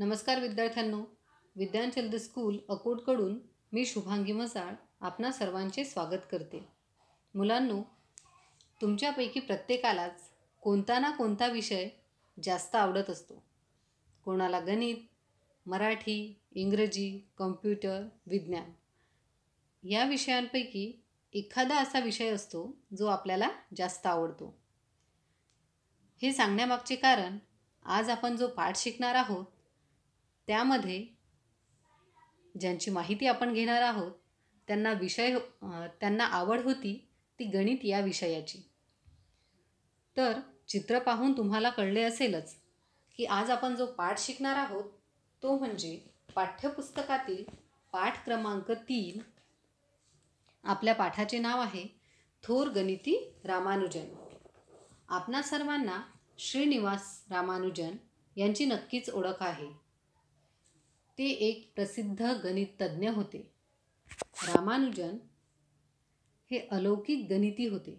नमस्कार विद्यार्थ्यांनो Vidyanchal the school अकोटकडून मी शुभांगी मसाळ आपणा सर्वांचे स्वागत करते मुलांनो तुमच्यापैकी प्रत्येकालाच कोणता ना कोणता विषय जास्त आवडत असतो कोणाला गणित मराठी इंग्रजी कम्प्युटर विज्ञान या विषयांपैकी एखादा असा विषय असतो जो आपल्याला जास्त आवडतो हे सांगण्यामागचे कारण आज आपण जो पाठ शिकणार आहोत त्यामध्ये ज्यांची माहिती आपण घेणार आहोत त्यांना विषय त्यांना आवड होती ती गणित या विषयाची तर चित्र पाहून तुम्हाला कळले असेलच की आज आपण जो पाठ शिकणार आहोत तो म्हणजे पाठ्यपुस्तकातील पाठ क्रमांक तीन आपल्या पाठाचे नाव आहे थोर गणिती रामानुजन आपणा सर्वांना श्रीनिवास रामानुजन यांची नक्कीच ओळख आहे ते एक प्रसिद्ध गणिततज्ज्ञ होते रामानुजन हे अलौकिक गणिती होते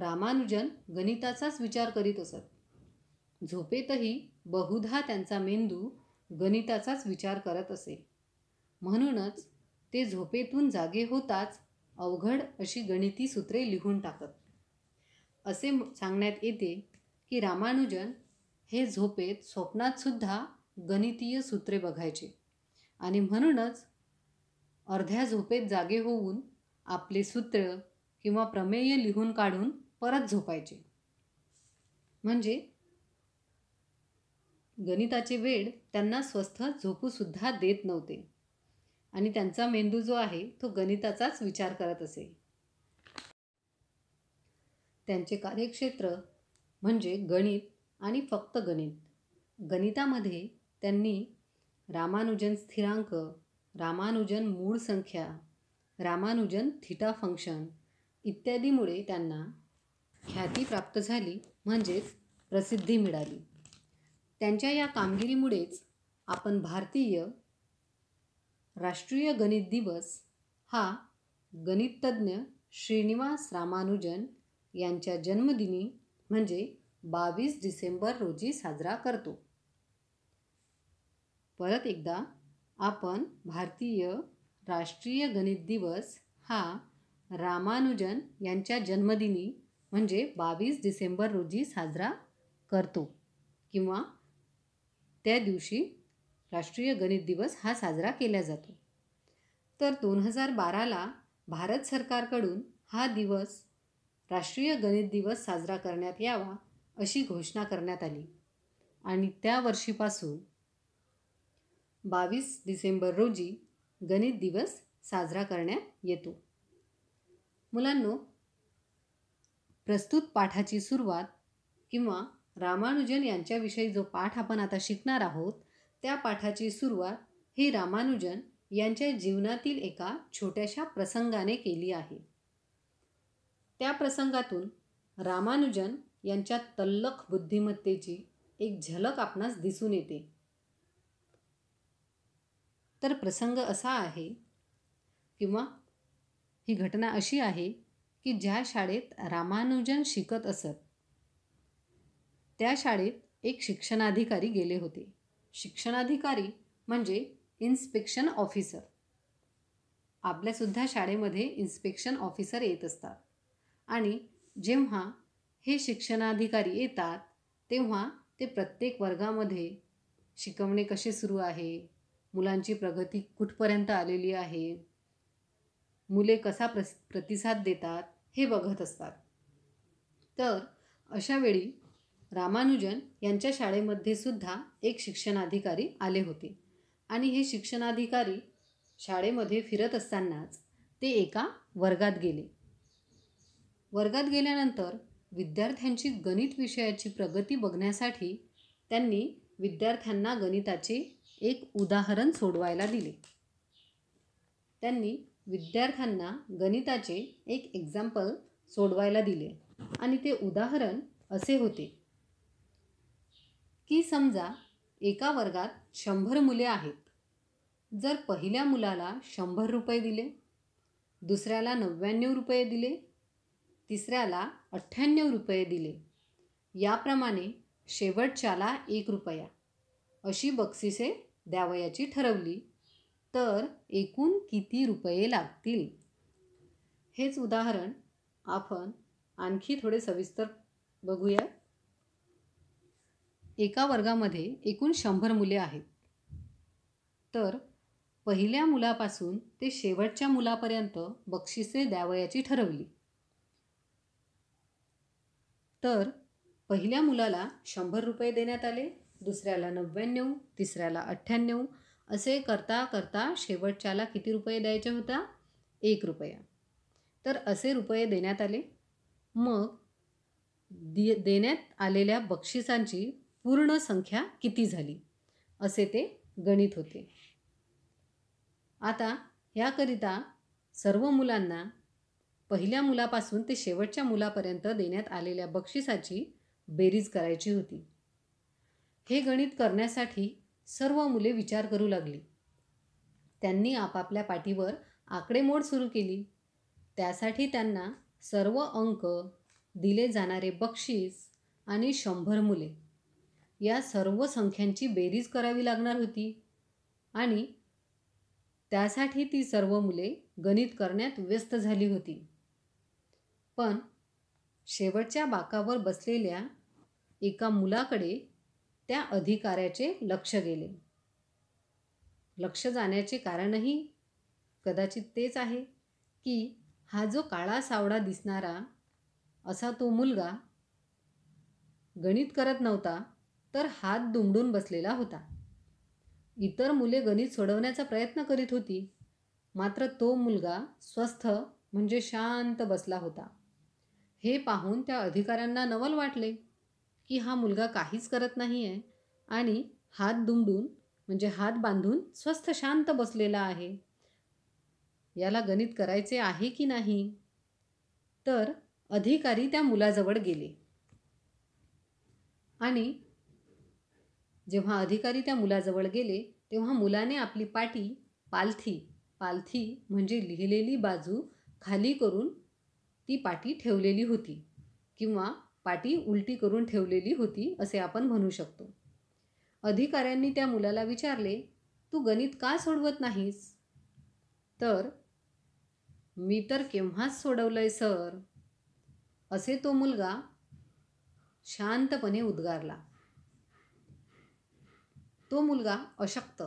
रामानुजन गणिताचाच विचार करीत असत झोपेतही बहुधा त्यांचा मेंदू गणिताचाच विचार करत असे म्हणूनच ते झोपेतून जागे होताच अवघड अशी गणिती सूत्रे लिहून टाकत असे सांगण्यात येते की रामानुजन हे झोपेत स्वप्नातसुद्धा गणितीय सूत्रे बघायचे आणि म्हणूनच अर्ध्या झोपेत जागे होऊन आपले सूत्र किंवा प्रमेय लिहून काढून परत झोपायचे म्हणजे गणिताचे वेळ त्यांना स्वस्थ झोपूसुद्धा देत नव्हते आणि त्यांचा मेंदू जो आहे तो गणिताचाच विचार करत असे त्यांचे कार्यक्षेत्र म्हणजे गणित आणि फक्त गणित गणितामध्ये त्यांनी रामानुजन स्थिरांक रामानुजन मूळ संख्या रामानुजन थिटा फंक्शन इत्यादीमुळे त्यांना ख्याती प्राप्त झाली म्हणजेच प्रसिद्धी मिळाली त्यांच्या या कामगिरीमुळेच आपण भारतीय राष्ट्रीय गणित दिवस हा गणिततज्ञ श्रीनिवास रामानुजन यांच्या जन्मदिनी म्हणजे बावीस डिसेंबर रोजी साजरा करतो परत एकदा आपण भारतीय राष्ट्रीय गणित दिवस हा रामानुजन यांच्या जन्मदिनी म्हणजे बावीस डिसेंबर रोजी साजरा करतो किंवा त्या दिवशी राष्ट्रीय गणित दिवस हा साजरा केला जातो तर दोन हजार बाराला भारत सरकारकडून हा दिवस राष्ट्रीय गणित दिवस साजरा करण्यात यावा अशी घोषणा करण्यात आली आणि त्या वर्षीपासून बावीस डिसेंबर रोजी गणित दिवस साजरा करण्यात येतो मुलांनो प्रस्तुत पाठाची सुरुवात किंवा रामानुजन यांच्याविषयी जो पाठ आपण आता शिकणार आहोत त्या पाठाची सुरुवात ही रामानुजन यांच्या जीवनातील एका छोट्याशा प्रसंगाने केली आहे त्या प्रसंगातून रामानुजन यांच्या तल्लख बुद्धिमत्तेची एक झलक आपणास दिसून येते तर प्रसंग असा आहे किंवा ही घटना अशी आहे की ज्या शाळेत रामानुजन शिकत असत त्या शाळेत एक शिक्षणाधिकारी गेले होते शिक्षणाधिकारी म्हणजे इन्स्पेक्शन ऑफिसर आपल्यासुद्धा शाळेमध्ये इन्स्पेक्शन ऑफिसर येत असतात आणि जेव्हा हे शिक्षणाधिकारी येतात तेव्हा ते प्रत्येक वर्गामध्ये शिकवणे कसे सुरू आहे मुलांची प्रगती कुठपर्यंत आलेली आहे मुले कसा प्रस प्रतिसाद देतात हे बघत असतात तर अशावेळी रामानुजन यांच्या शाळेमध्ये सुद्धा एक शिक्षणाधिकारी आले होते आणि हे शिक्षणाधिकारी शाळेमध्ये फिरत असतानाच ते एका वर्गात गेले वर्गात गेल्यानंतर विद्यार्थ्यांची गणित विषयाची प्रगती बघण्यासाठी त्यांनी विद्यार्थ्यांना गणिताचे एक उदाहरण सोडवायला दिले त्यांनी विद्यार्थ्यांना गणिताचे एक एक्झाम्पल सोडवायला दिले आणि ते उदाहरण असे होते की समजा एका वर्गात शंभर मुले आहेत जर पहिल्या मुलाला शंभर रुपये दिले दुसऱ्याला नव्याण्णव रुपये दिले तिसऱ्याला अठ्ठ्याण्णव रुपये दिले याप्रमाणे शेवटच्याला एक रुपया अशी बक्षिसे द्यावयाची ठरवली तर एकूण किती रुपये लागतील हेच उदाहरण आपण आणखी थोडे सविस्तर बघूया एका वर्गामध्ये एकूण शंभर मुले आहेत तर पहिल्या मुलापासून ते शेवटच्या मुलापर्यंत बक्षिसे द्यावयाची ठरवली तर पहिल्या मुलाला शंभर रुपये देण्यात आले दुसऱ्याला नव्याण्णव तिसऱ्याला अठ्ठ्याण्णव असे करता करता शेवटच्याला किती रुपये द्यायचा होता एक रुपया तर असे रुपये देण्यात आले मग दि देण्यात आलेल्या बक्षिसांची पूर्ण संख्या किती झाली असे ते गणित होते आता याकरिता सर्व मुलांना पहिल्या मुलापासून ते शेवटच्या मुलापर्यंत देण्यात आलेल्या बक्षिसाची बेरीज करायची होती हे गणित करण्यासाठी सर्व मुले विचार करू लागली त्यांनी आपापल्या पाठीवर आकडेमोड सुरू केली त्यासाठी त्यांना सर्व अंक दिले जाणारे बक्षीस आणि शंभर मुले या सर्व संख्यांची बेरीज करावी लागणार होती आणि त्यासाठी ती सर्व मुले गणित करण्यात व्यस्त झाली होती पण शेवटच्या बाकावर बसलेल्या एका मुलाकडे त्या अधिकाऱ्याचे लक्ष गेले लक्ष जाण्याचे कारणही कदाचित तेच आहे की हा जो काळा सावडा दिसणारा असा तो मुलगा गणित करत नव्हता तर हात दुमडून बसलेला होता इतर मुले गणित सोडवण्याचा प्रयत्न करीत होती मात्र तो मुलगा स्वस्थ म्हणजे शांत बसला होता हे पाहून त्या अधिकाऱ्यांना नवल वाटले की हा मुलगा काहीच करत नाही आहे आणि हात दुमडून म्हणजे हात बांधून स्वस्थ शांत बसलेला आहे याला गणित करायचे आहे की नाही तर अधिकारी त्या मुलाजवळ गेले आणि जेव्हा अधिकारी त्या मुलाजवळ गेले तेव्हा मुलाने आपली पाटी पालथी पालथी म्हणजे लिहिलेली बाजू खाली करून ती पाटी ठेवलेली होती किंवा पाटी उलटी करून ठेवलेली होती असे आपण म्हणू शकतो अधिकाऱ्यांनी त्या मुलाला विचारले तू गणित का सोडवत नाहीस तर मी तर केव्हाच सोडवलंय सर असे तो मुलगा शांतपणे उद्गारला तो मुलगा अशक्त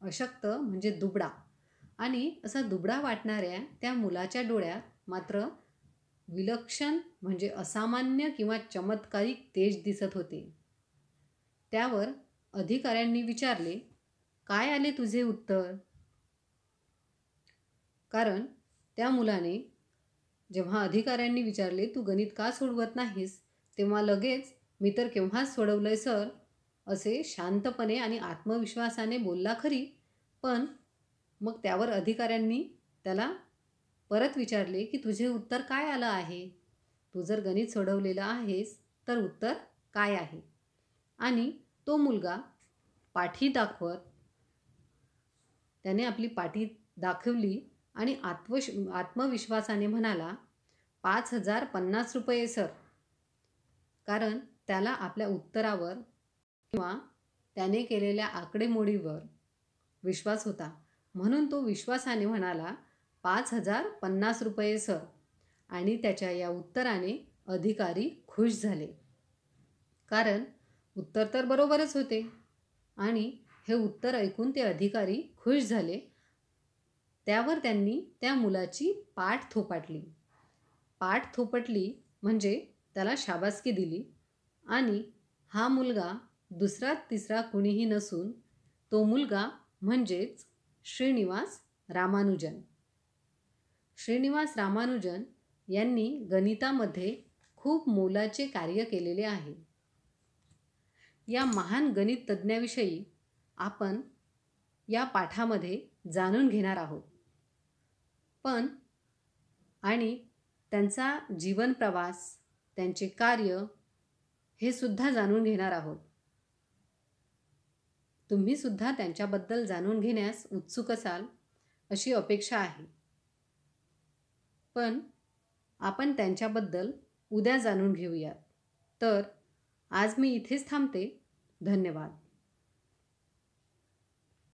अशक्त म्हणजे दुबडा आणि असा दुबडा वाटणाऱ्या त्या मुलाच्या डोळ्यात मात्र विलक्षण म्हणजे असामान्य किंवा चमत्कारिक तेज दिसत होते त्यावर अधिकाऱ्यांनी विचारले काय आले तुझे उत्तर कारण त्या मुलाने जेव्हा अधिकाऱ्यांनी विचारले तू गणित का सोडवत नाहीस तेव्हा लगेच मी तर केव्हाच सोडवलंय सर असे शांतपणे आणि आत्मविश्वासाने बोलला खरी पण मग त्यावर अधिकाऱ्यांनी त्याला परत विचारले की तुझे उत्तर काय आलं आहे तू जर गणित सोडवलेलं आहेस तर उत्तर काय आहे आणि तो मुलगा पाठी दाखवत त्याने आपली पाठी दाखवली आणि आत्मश आत्मविश्वासाने म्हणाला पाच हजार पन्नास रुपये सर कारण त्याला आपल्या उत्तरावर किंवा त्याने केलेल्या आकडेमोडीवर विश्वास होता म्हणून तो विश्वासाने म्हणाला पाच हजार पन्नास रुपये सर आणि त्याच्या या उत्तराने अधिकारी खुश झाले कारण उत्तर तर बरोबरच होते आणि हे उत्तर ऐकून ते अधिकारी खुश झाले त्यावर त्यांनी त्या मुलाची पाठ थोपाटली पाठ थोपटली म्हणजे त्याला शाबासकी दिली आणि हा मुलगा दुसरा तिसरा कुणीही नसून तो मुलगा म्हणजेच श्रीनिवास रामानुजन श्रीनिवास रामानुजन यांनी गणितामध्ये खूप मोलाचे कार्य केलेले आहे या महान गणित तज्ज्ञाविषयी आपण या पाठामध्ये जाणून घेणार आहोत पण आणि त्यांचा जीवन प्रवास त्यांचे कार्य हे सुद्धा जाणून घेणार आहोत तुम्हीसुद्धा त्यांच्याबद्दल जाणून घेण्यास उत्सुक असाल अशी अपेक्षा आहे पण आपण त्यांच्याबद्दल उद्या जाणून घेऊयात तर आज मी इथेच थांबते धन्यवाद